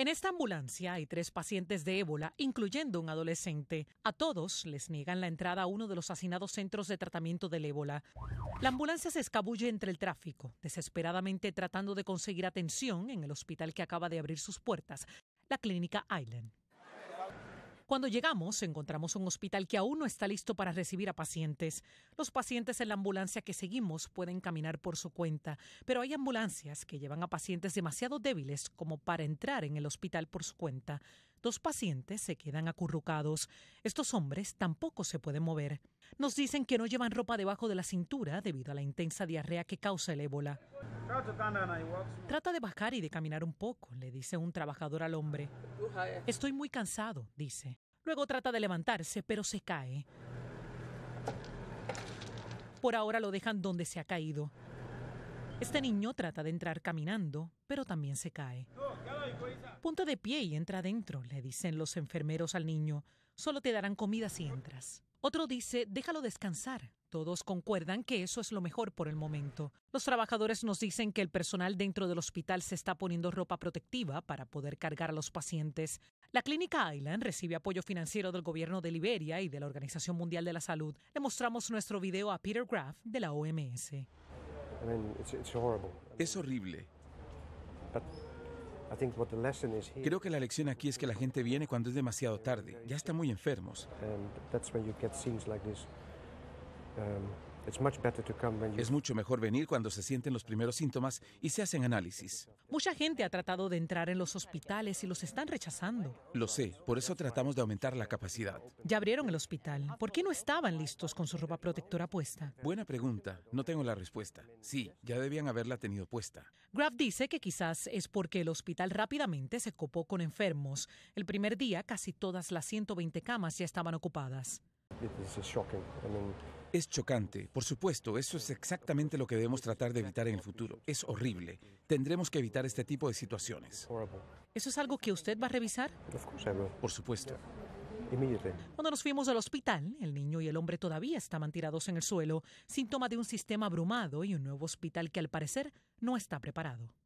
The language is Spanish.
En esta ambulancia hay tres pacientes de ébola, incluyendo un adolescente. A todos les niegan la entrada a uno de los hacinados centros de tratamiento del ébola. La ambulancia se escabulle entre el tráfico, desesperadamente tratando de conseguir atención en el hospital que acaba de abrir sus puertas, la clínica Island. Cuando llegamos, encontramos un hospital que aún no está listo para recibir a pacientes. Los pacientes en la ambulancia que seguimos pueden caminar por su cuenta, pero hay ambulancias que llevan a pacientes demasiado débiles como para entrar en el hospital por su cuenta. Dos pacientes se quedan acurrucados. Estos hombres tampoco se pueden mover. Nos dicen que no llevan ropa debajo de la cintura debido a la intensa diarrea que causa el ébola. Trata de bajar y de caminar un poco, le dice un trabajador al hombre. Estoy muy cansado, dice. Luego trata de levantarse, pero se cae. Por ahora lo dejan donde se ha caído. Este niño trata de entrar caminando, pero también se cae. Punta de pie y entra adentro, le dicen los enfermeros al niño. Solo te darán comida si entras. Otro dice, déjalo descansar. Todos concuerdan que eso es lo mejor por el momento. Los trabajadores nos dicen que el personal dentro del hospital se está poniendo ropa protectiva para poder cargar a los pacientes. La clínica Island recibe apoyo financiero del gobierno de Liberia y de la Organización Mundial de la Salud. Le mostramos nuestro video a Peter Graff de la OMS. Es horrible. Creo que la lección aquí es que la gente viene cuando es demasiado tarde, ya están muy enfermos. Es mucho mejor venir cuando se sienten los primeros síntomas y se hacen análisis. Mucha gente ha tratado de entrar en los hospitales y los están rechazando. Lo sé, por eso tratamos de aumentar la capacidad. Ya abrieron el hospital. ¿Por qué no estaban listos con su ropa protectora puesta? Buena pregunta. No tengo la respuesta. Sí, ya debían haberla tenido puesta. Graf dice que quizás es porque el hospital rápidamente se copó con enfermos. El primer día casi todas las 120 camas ya estaban ocupadas. is es chocante, por supuesto, eso es exactamente lo que debemos tratar de evitar en el futuro. Es horrible. Tendremos que evitar este tipo de situaciones. ¿Eso es algo que usted va a revisar? Por supuesto. Cuando nos fuimos al hospital, el niño y el hombre todavía estaban tirados en el suelo, síntoma de un sistema abrumado y un nuevo hospital que al parecer no está preparado.